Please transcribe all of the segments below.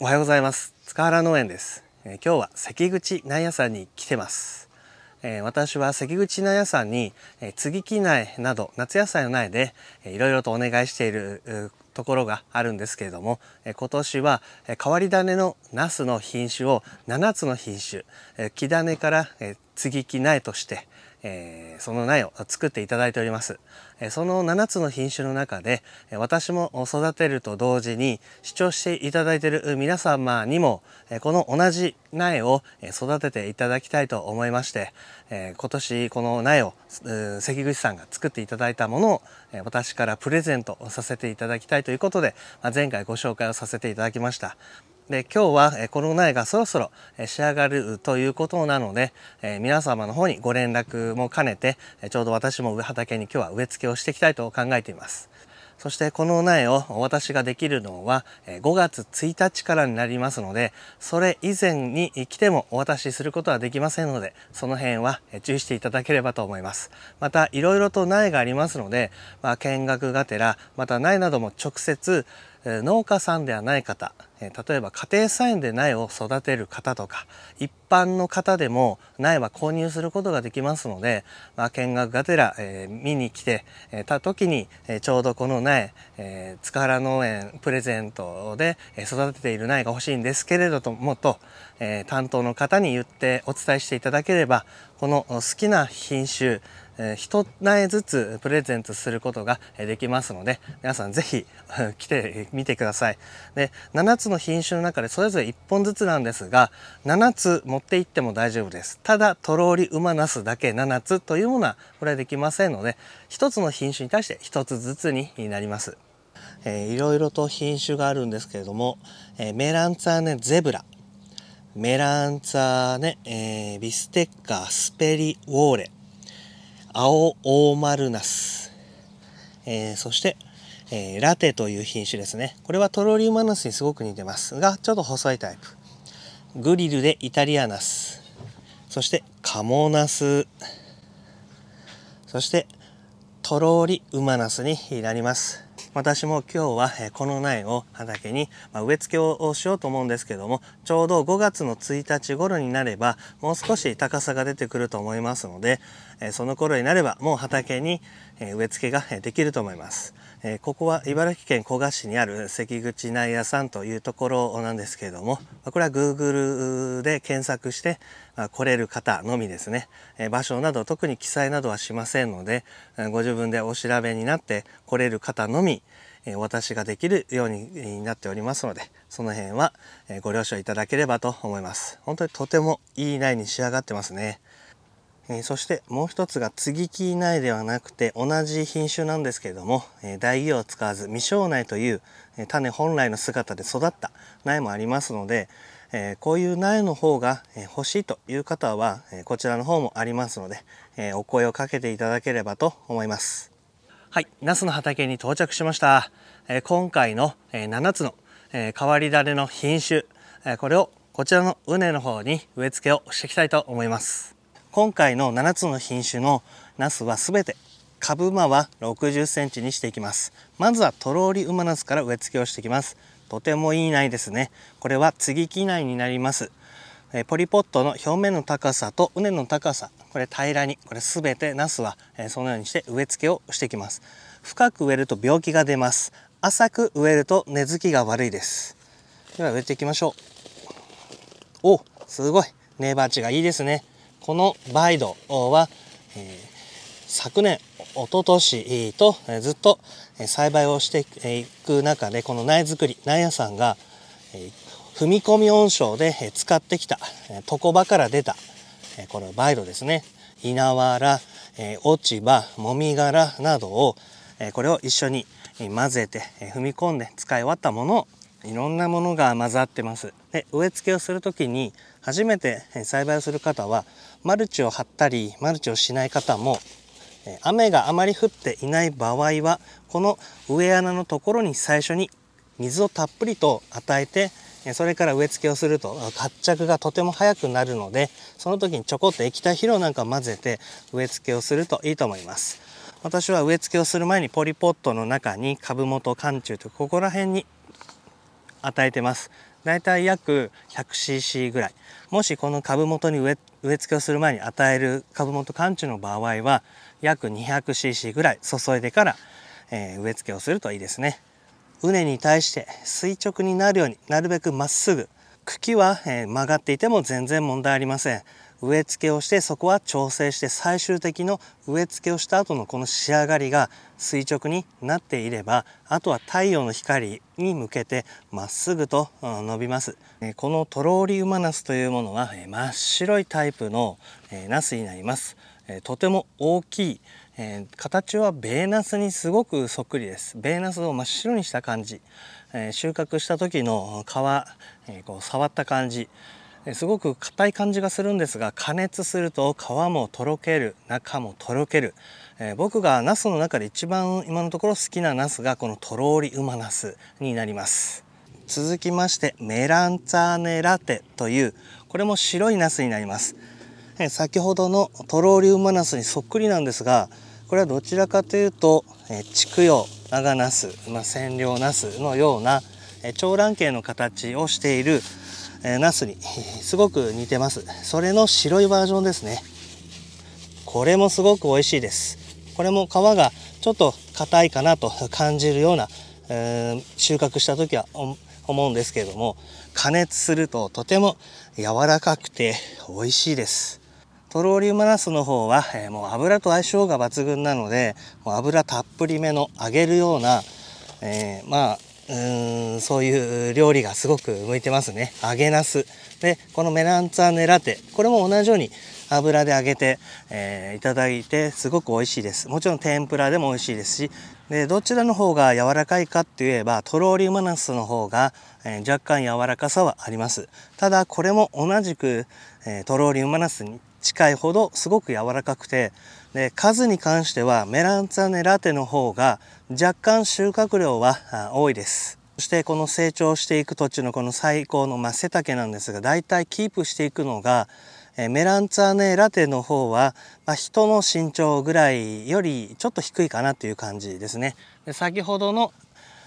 おはようございます塚原農園です、え今日は関口苗屋さんに来てます、え私は関口苗屋さんに、えー、継ぎ木苗など夏野菜の苗で、えー、いろいろとお願いしているところがあるんですけれども、え今年は、え変わり種のナスの品種を7つの品種、え木種から、え継ぎ木苗として、えー、その苗を作っていただいております。えその7つの品種の中で、私も育てると同時に、視聴していただいている皆様にも、この同じ苗を育てていただきたいと思いまして、え今年この苗を関口さんが作っていただいたものを、私からプレゼントさせていただきたいということで、前回ご紹介をさせていただきました。で今日はこの苗がそろそろ仕上がるということなので、え皆様の方にご連絡も兼ねてちょうど私も畑に今日は植え付けをしていきたいと考えています。そしてこの苗を私ができるのは5月1日からになりますので、それ以前に来てもお渡しすることはできませんので、その辺は注意していただければと思います。また色々と苗がありますので、まあ、見学がてら、また苗なども直接農家さんではない方例えば家庭菜園で苗を育てる方とか一般の方でも苗は購入することができますので、まあ、見学がてら、えー、見に来て、えー、た時に、えー、ちょうどこの苗、えー、塚原農園プレゼントで、育てている苗が欲しいんですけれどもと、えー、担当の方に言ってお伝えしていただければこの好きな品種え1苗ずつプレゼントすることができますので皆さん是非 来てみてくださいで7つの品種の中でそれぞれ1本ずつなんですが7つ持って行っても大丈夫ですただとろり馬なすだけ7つというものはこれはできませんので1つの品種に対して1つずつになりますえいろいろと品種があるんですけれども、えー、メランツァーネゼブラメランツァーネ、えー、ビステッカースペリウォーレ青大丸ナス、えー、そして、えー、ラテという品種ですねこれはトロリウマナスにすごく似てますがちょっと細いタイプグリルでイタリアナスそしてカモナスそしてとろりウマナスになります私も今日はこの苗を畑に植え付けをしようと思うんですけどもちょうど5月の1日頃になればもう少し高さが出てくると思いますのでその頃になればもう畑に植え付けができると思います。えここは茨城県古河市にある関口内屋さんというところなんですけれどもこれは Google で検索して、ま来れる方のみですね、え場所など特に記載などはしませんのでご自分でお調べになって来れる方のみお渡しができるようになっておりますのでその辺はご了承いただければと思います本当にとてもいい苗に仕上がってますねえー、そしてもう一つが接ぎ木苗ではなくて同じ品種なんですけれども、えー、代を使わず未生苗という、えー、種本来の姿で育った苗もありますので、えこういう苗の方が、え欲しいという方は、えこちらの方もありますので、えお声をかけていただければと思います。はい、ナスの畑に到着しました。え今回の、え7つの、え変わり種の品種、えこれをこちらの畝の方に植え付けをしていきたいと思います。今回の7つの品種のナスは全て株間は60センチにしていきます。まずはとろり馬ナスから植え付けをしていきます。とてもいい苗ですね。これは継ぎ木苗になります。えポリポットの表面の高さと畝の高さ、これ平らに、これ全てナスは、えそのようにして植え付けをしていきます。深く植えると病気が出ます。浅く植えると根付きが悪いです。では植えていきましょう。おすごい根鉢がいいですね。このバイドは、え昨年、一昨年とずっと栽培をしていく中で、この苗作り、苗屋さんが、踏み込み温床で使ってきた、床場から出た、このバイドですね。稲わら、落ち葉、もみ殻などを、これを一緒に混ぜて踏み込んで使い終わったものをいろんなものが混ざってます。で植え付けをする時に初めて栽培をする方はマルチを張ったりマルチをしない方も雨があまり降っていない場合はこの植え穴のところに最初に水をたっぷりと与えてそれから植え付けをすると発着がとても早くなるのでその時にちょこっと液体肥料なんか混ぜて植え付けをするといいと思います私は植え付けをする前にポリポットの中に株元寒中とここら辺に与えてます大体約 100cc ぐらいもしこの株元に植え植え付けをする前に与える株元貫中の場合は約 200cc ぐらい注いでから、えー、植え付けをするといいですね畝に対して垂直になるようになるべくまっすぐ茎は、えー、曲がっていても全然問題ありません植え付けをしてそこは調整して最終的の植え付けをした後のこの仕上がりが垂直になっていればあとは太陽の光に向けてまっすぐと伸びますこのトローリウマナスというものは真っ白いタイプのナスになりますとても大きい形はベーナスにすごくそっくりですベーナスを真っ白にした感じ収穫した時の皮こう触った感じすごく硬い感じがするんですが加熱すると皮もとろける中もとろける、えー、僕がナスの中で一番今のところ好きなナスがこのとろりうまナスになります続きましてメランツァーネラテというこれも白いナスになります、えー、先ほどのとろりうまナスにそっくりなんですがこれはどちらかというと、えー、畜養長ナス、まあ、千両ナスのような長卵形の形をしているえナスに すごく似てますそれの白いバージョンですねこれもすごく美味しいですこれも皮がちょっと硬いかなと 感じるような、えー、収穫した時は思うんですけれども加熱するととても柔らかくて美味しいですトローリウムナスの方は、えー、もう油と相性が抜群なのでもう油たっぷりめの揚げるような、えー、まあうーんそういう料理がすごく向いてますね揚げなすでこのメランツァーネラテこれも同じように油で揚げて、えー、いただいてすごく美味しいですもちろん天ぷらでも美味しいですしでどちらの方が柔らかいかって言えばとろーリウマナスの方が、えー、若干柔らかさはありますただこれも同じく、えー、トローリウマナスに近いほどすごく柔らかくて、で数に関してはメランツァネラテの方が若干収穫量は多いですそしてこの成長していく土地のこの最高の、ま背丈なんですがだいたいキープしていくのがメランツァーネラテの方は、まあ、人の身長ぐらいよりちょっと低いかなという感じですね。で先ほどの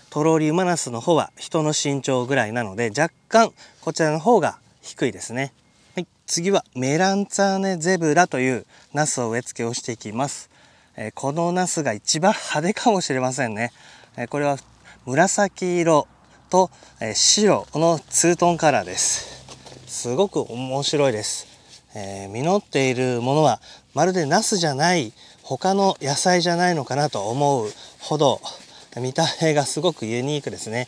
トローリウマナスの方は人の身長ぐらいなので若干こちらの方が低いですね。はい、次はメランツァーネゼブラというナスを植え付けをしていきます、えー、このナスが一番派手かもしれませんね、えー、これは紫色と、えー、白のツートンカラーですすごく面白いです、え実っているものはまるでナスじゃない他の野菜じゃないのかなと思うほど見た目がすごくユニークですね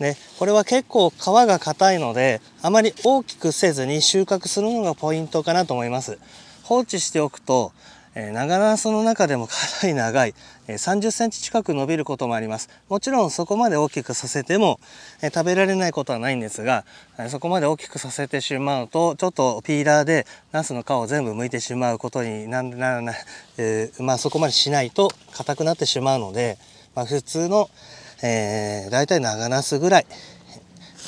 ね、これは結構皮が硬いのであまり大きくせずに収穫するのがポイントかなと思います放置しておくと、えー、長ナスの中でもかなり長い、え30センチ近く伸びることもありますもちろんそこまで大きくさせても、え食べられないことはないんですが、えそこまで大きくさせてしまうとちょっとピーラーでナスの皮を全部剥いてしまうことにならない、えー、まあ、そこまでしないと硬くなってしまうので、まあ、普通のえー、大体長ナスぐらい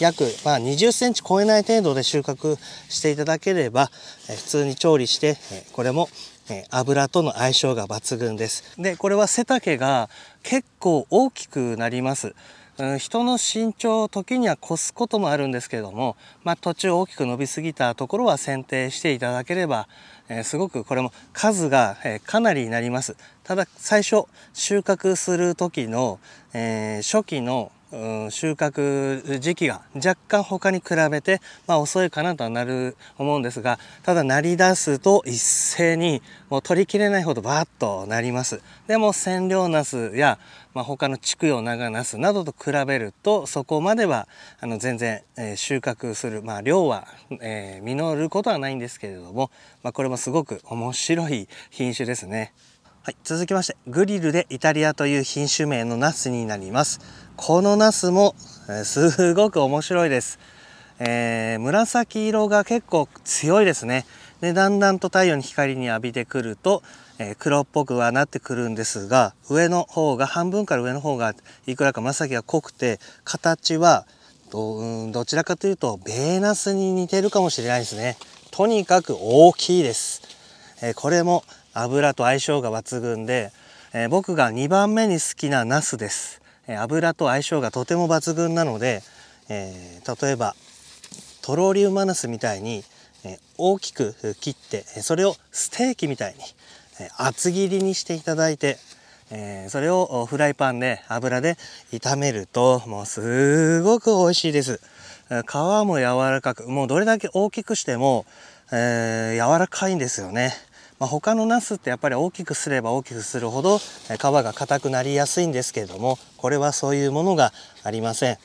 約、まあ、20センチ超えない程度で収穫していただければ、え普通に調理して、えこれも、え油との相性が抜群です。で、これは背丈が結構大きくなります。うん、人の身長を時には越すこともあるんですけども、まあ、途中大きく伸びすぎたところは剪定していただければ、えすごくこれも数が、えかなりになります。ただ最初収穫する時の、えー、初期のうん、収穫時期が若干他に比べて、まあ、遅いかなとはなる思うんですがただ鳴り出すと一斉にもう取りきれないほどバーッとなりますでも千両ナスや、まあ、他の畜養長ナスなどと比べるとそこまではあの全然、えー、収穫する、まあ、量は、えー、実ることはないんですけれども、まあ、これもすごく面白い品種ですね。はい、続きましてグリルでイタリアという品種名のナスになりますこのナスも、えー、すごく面白いです、えー、紫色が結構強いですねでだんだんと太陽に光に浴びてくると、えー、黒っぽくはなってくるんですが上の方が半分から上の方がいくらか紫が濃くて形はどどちらかというとベーナスに似てるかもしれないですねとにかく大きいです、えー、これも、油と相性が抜群で、えー、僕が2番目に好きなナスです、えー、油と相性がとても抜群なので、えー、例えばトロリウマナスみたいに、え大きく切ってそれをステーキみたいに、え厚切りにしていただいて、えそれをフライパンで油で炒めるともうすごく美味しいです。皮も柔らかくもうどれだけ大きくしても、えー、柔らかいんですよね。まあ、他のナスってやっぱり大きくすれば大きくするほど皮が硬くなりやすいんですけれどもこれはそういうものがありません。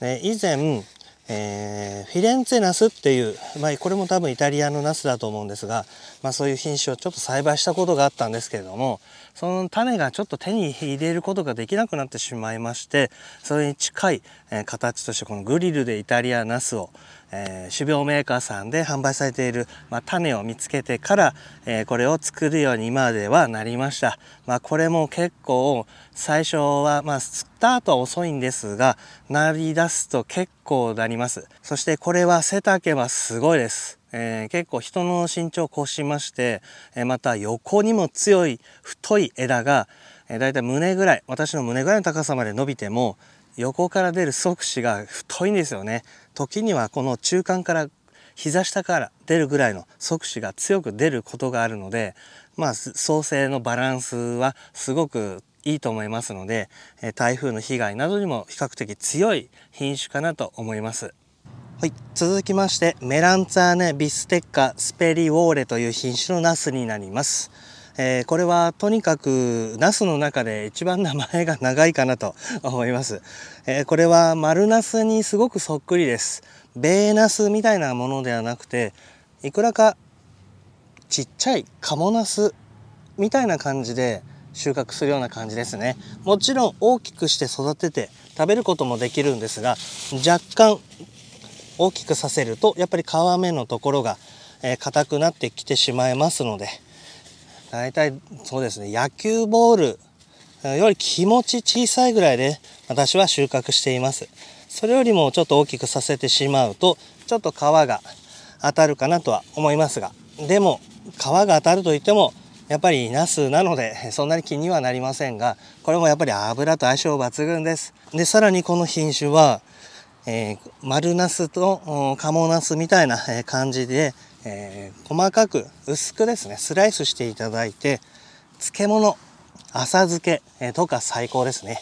で以前えー、フィレンツェナスっていう、まあ、これも多分イタリアのナスだと思うんですが、まあ、そういう品種をちょっと栽培したことがあったんですけれどもその種がちょっと手に入れることができなくなってしまいましてそれに近い、え形としてこのグリルでイタリアナスを、えー、種苗メーカーさんで販売されている、まあ、種を見つけてから、えー、これを作るように今ではなりました、まあ、これも結構最初は、まあ、スタートは遅いんですがなりだすと結構なりますそしてこれは背丈はすごいです、えー、結構人の身長を越しまして、えまた横にも強い太い枝が、えー、だいたい胸ぐらい私の胸ぐらいの高さまで伸びても横から出る側枝が太いんですよね時にはこの中間から膝下から出るぐらいの側枝が強く出ることがあるのでまあ創生のバランスはすごくいいと思いますので台風の被害などにも比較的強い品種かなと思います。はい、続きましてメランツァーネ・ビステッカ・スペリウォーレという品種のナスになります。えー、これはとにかくナスの中で一番名前が長いかなと 思います。えー、これは丸ナスにすごくそっくりです。ベーナスみたいなものではなくて、いくらかちっちゃいカモナスみたいな感じで収穫するような感じですね。もちろん大きくして育てて食べることもできるんですが、若干大きくさせるとやっぱり皮目のところが硬くなってきてしまいますので、大体そうですね、野球ボールより気持ち小さいぐらいで私は収穫しています。それよりもちょっと大きくさせてしまうと、ちょっと皮が当たるかなとは思いますが、でも皮が当たるといっても、やっぱりナスなのでそんなに気にはなりませんが、これもやっぱり油と相性抜群です。で、さらにこの品種は、えー、丸ナスと鴨ナスみたいな感じでえー、細かく薄くですねスライスしていただいて漬物浅漬け、とか最高ですね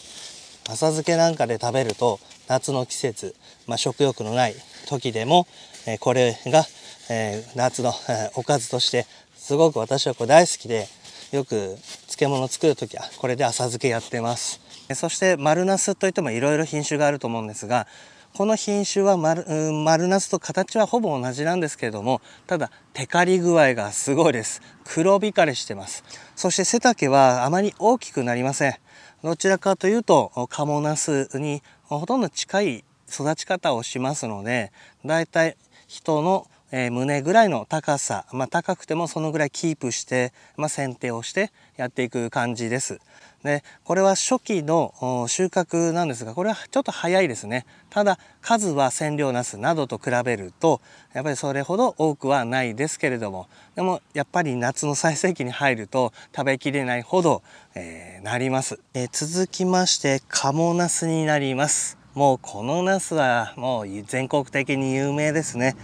浅漬けなんかで食べると夏の季節、まあ、食欲のない時でも、えー、これが、え夏の、えおかずとしてすごく私はこれ大好きでよく漬物作る時はこれで浅漬けやってますそして丸ナスといってもいろいろ品種があると思うんですがこの品種は丸丸ナスと形はほぼ同じなんですけれどもただテカリ具合がすごいです黒光りしてますそして背丈はあまり大きくなりませんどちらかというとカモナスにほとんど近い育ち方をしますのでだいたい人のえ胸ぐらいの高さ、まあ、高くてもそのぐらいキープして、まあ、剪定をしてやっていく感じです。でこれは初期の収穫なんですがこれはちょっと早いですねただ数は千両ナスなどと比べるとやっぱりそれほど多くはないですけれどもでもやっぱり夏の最盛期に入ると食べきれないほど、えー、なります、えー、続きましてカモナスになりますもうこのナスはもう全国的に有名ですね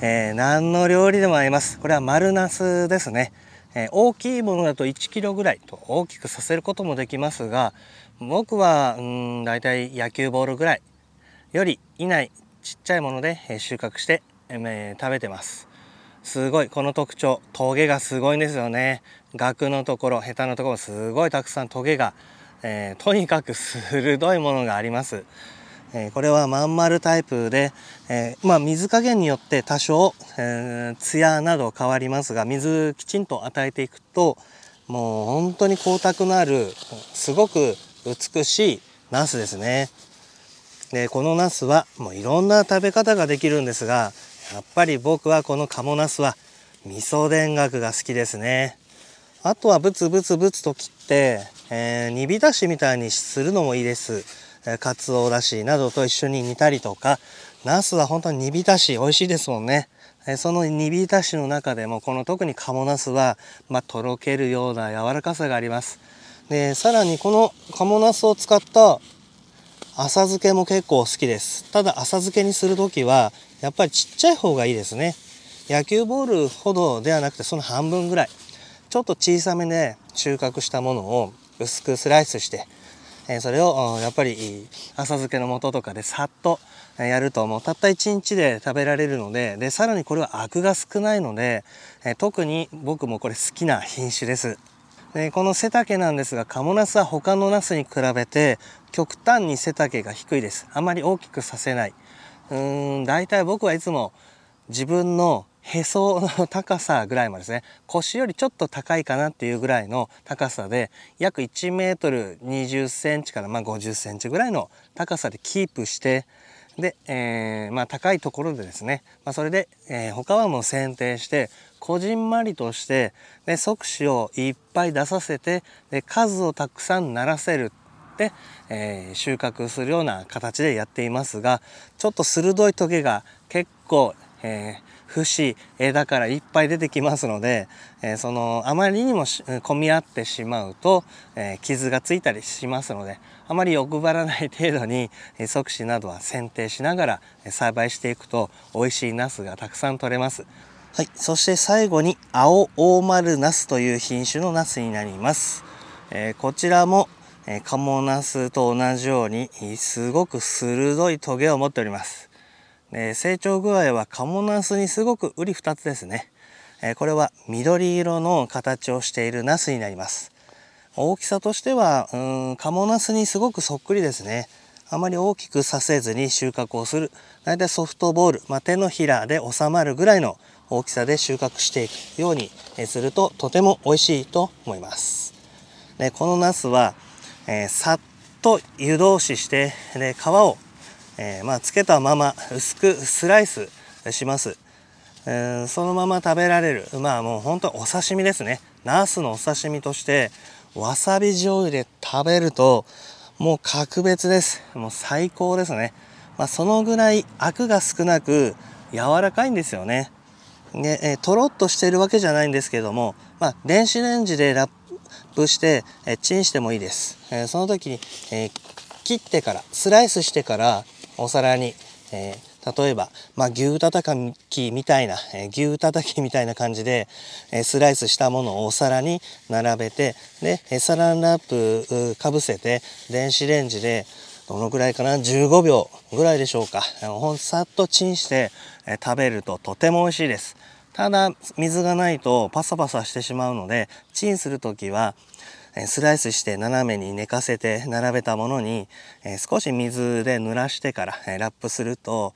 えー、何の料理でも合います。これは丸ナスですね。えー、大きいものだと1キロぐらいと大きくさせることもできますが、僕は、うん、だいたい野球ボールぐらいよりいないちっちゃいもので収穫して、えー、食べてます。すごい、この特徴、トゲがすごいんですよね。額のところ、下手のところ、すごいたくさんトゲが、えー、とにかく鋭いものがあります。えこれはまん丸タイプで、えまあ、水加減によって多少、えー、艶など変わりますが水きちんと与えていくともう本当に光沢のあるすごく美しいナスですね。でこのナスはもういろんな食べ方ができるんですがやっぱり僕はこの鴨ナスは味噌田楽が好きですね。あとはブツブツブツと切って、えー、煮浸しみたいにするのもいいです。カツオだしなどと一緒に煮たりとか、ナスは本当に煮浸し、美味しいですもんね。その煮浸しの中でも、この特に鴨ナスは、まあ、とろけるような柔らかさがあります。で、さらにこの鴨ナスを使った浅漬けも結構好きです。ただ浅漬けにする時は、やっぱりちっちゃい方がいいですね。野球ボールほどではなくて、その半分ぐらい。ちょっと小さめで収穫したものを薄くスライスして、えそれをやっぱり浅漬けの素とかでさっとやるともうたった1日で食べられるのででさらにこれはアクが少ないので、え特に僕もこれ好きな品種です。でこの背丈なんですがカモナスは他のナスに比べて極端に背丈が低いですあまり大きくさせないうん大体僕はいつも自分のへその高さぐらいまでですね腰よりちょっと高いかなっていうぐらいの高さで約1メートル20センチからま50センチぐらいの高さでキープしてで、えー、まあ高いところでですね、まあ、それで、えー、他はもう剪定してこじんまりとしてで即死をいっぱい出させてで数をたくさんならせるっえー、収穫するような形でやっていますがちょっと鋭いトゲが結構えー、節だからいっぱい出てきますので、えー、そのあまりにも混み合ってしまうと、えー、傷がついたりしますのであまり欲張らない程度に即死などは剪定しながら栽培していくと美味しいナスがたくさん取れます。はい、そして最後に青大丸ナスという品種のナスになります。えこちらもカモナスと同じようにすごく鋭いトゲを持っております。えー、成長具合はカモナスにすごくり二つですね、えー、これは緑色の形をしているナスになります大きさとしてはうんカモナスにすごくそっくりですねあまり大きくさせずに収穫をする大体ソフトボール、まあ、手のひらで収まるぐらいの大きさで収穫していくようにするととても美味しいと思いますでこのナスは、えー、さっと湯通ししてで皮をえー、まあつけたまま薄くスライスします、えー、そのまま食べられるまあもう本当お刺身ですねナスのお刺身としてわさび醤油で食べるともう格別ですもう最高ですね、まあ、そのぐらいアクが少なく柔らかいんですよねで、えー、とろっとしてるわけじゃないんですけども、まあ、電子レンジでラップして、えー、チンしてもいいです、えー、その時に、えー、切ってからスライスしてからお皿に、えー、例えば、まあ、牛たたきみたいな、えー、牛たたきみたいな感じで、えー、スライスしたものをお皿に並べてでサランラップかぶせて電子レンジでどのくらいかな15秒ぐらいでしょうかほんさっとチンして、え食べるととても美味しいですただ水がないとパサパサしてしまうのでチンする時はスライスして斜めに寝かせて並べたものに少し水で濡らしてからラップすると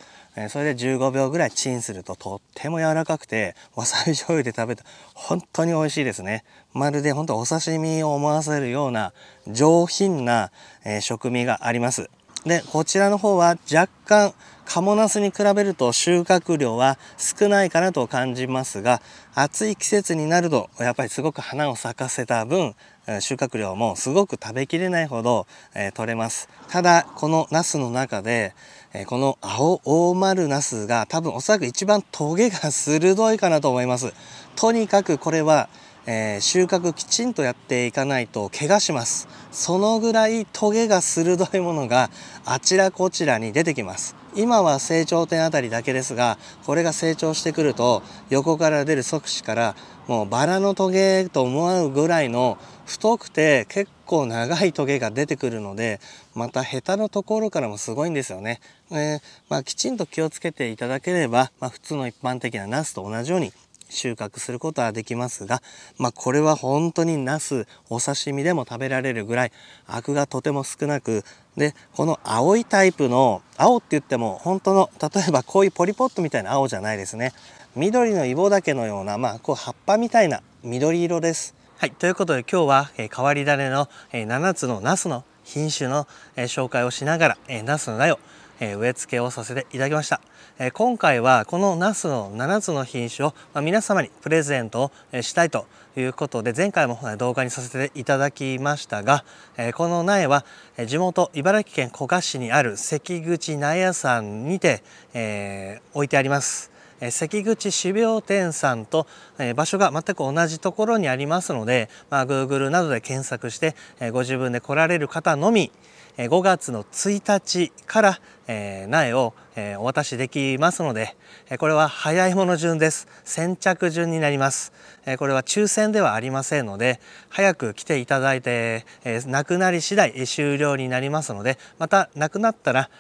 それで15秒ぐらいチンするととっても柔らかくてわさび醤油で食べた本当に美味しいですねまるで本当お刺身を思わせるような上品な食味がありますでこちらの方は若干カモナスに比べると収穫量は少ないかなと感じますが暑い季節になるとやっぱりすごく花を咲かせた分収穫量もすごく食べきれないほど、えー、取れますただこのナスの中で、えー、この青大丸ナスが多分おそらく一番トゲが鋭いかなと思いますとにかくこれは、えー、収穫きちんとやっていかないと怪我しますそのぐらいトゲが鋭いものがあちらこちらに出てきます今は成長点あたりだけですがこれが成長してくると横から出る側枝からもうバラのトゲと思うぐらいの太くて結構長いトゲが出てくるのでまたヘタのところからもすごいんですよね。えー、まあ、きちんと気をつけていただければ、まあ、普通の一般的なナスと同じように収穫することはできますが、まあ、これは本当にナスお刺身でも食べられるぐらいアクがとても少なくでこの青いタイプの青って言っても本当の例えばこういうポリポットみたいな青じゃないですね緑のイボダケのような、まあ、こう葉っぱみたいな緑色です。はい、ということで今日は、え変わり種の、え7つのナスの品種の、え紹介をしながら、えナスの苗をえ植え付けをさせていただきました、え今回はこのナスの7つの品種を、ま皆様にプレゼントをしたいということで前回も動画にさせていただきましたが、えこの苗は地元茨城県古河市にある関口苗屋さんにて、え置いてあります。関口種苗店さんと場所が全く同じところにありますので、まあ、Google などで検索してご自分で来られる方のみ5月の1日から苗をお渡しできますのでこれは早いもの順です先着順になりますこれは抽選ではありませんので早く来ていただいてなくなり次第終了になりますのでまたなくなったら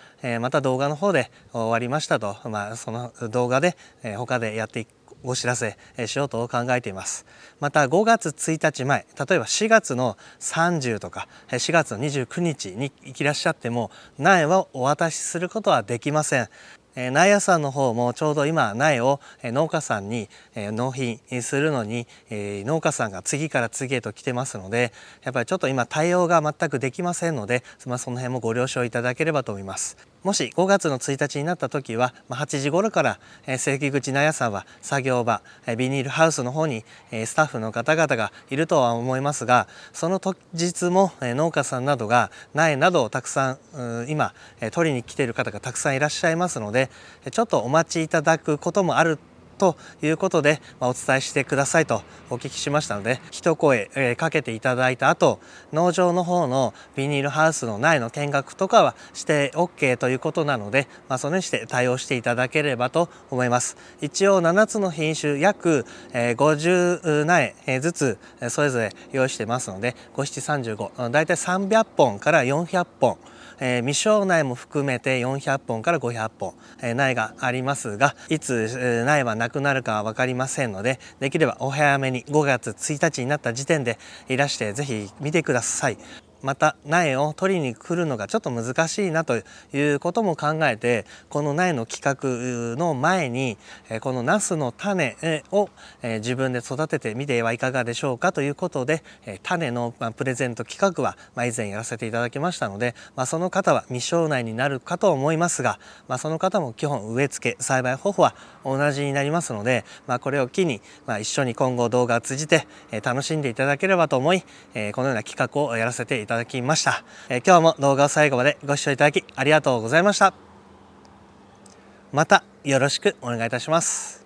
また動画の方で終わりましたと、まあ、その動画で他でやっていくお知らせしようと考えていますまた5月1日前例えば4月の30とか4月の29日に行きらっしゃっても苗はお渡しすることはできません苗屋さんの方もちょうど今苗を農家さんに納品するのに農家さんが次から次へと来てますのでやっぱりちょっと今対応が全くできませんのでその辺もご了承いただければと思います。もし5月の1日になった時は8時頃から正規口納屋さんは作業場ビニールハウスの方にスタッフの方々がいるとは思いますがその当日も農家さんなどが苗などをたくさん今取りに来ている方がたくさんいらっしゃいますのでちょっとお待ちいただくこともあるということで、まお伝えしてくださいとお聞きしましたので一声、えかけていただいた後農場の方のビニールハウスの苗の見学とかはして OK ということなので、まあ、そのにして対応していただければと思います一応7つの品種約、え50苗ずつそれぞれ用意してますので5 7 3 5大体300本から400本えー、未生苗も含めて400本から500本、えー、苗がありますがいつ苗はなくなるかは分かりませんのでできればお早めに5月1日になった時点でいらして是非見てください。また苗を取りに来るのがちょっと難しいなということも考えてこの苗の企画の前にこのナスの種を自分で育ててみてはいかがでしょうかということで種のプレゼント企画は以前やらせていただきましたのでその方は未生内になるかと思いますがその方も基本植え付け栽培方法は同じになりますのでこれを機に一緒に今後動画を通じて楽しんでいただければと思いこのような企画をやらせていただきました。ただきました、え今日も動画を最後までご視聴いただきありがとうございましたまたよろしくお願いいたします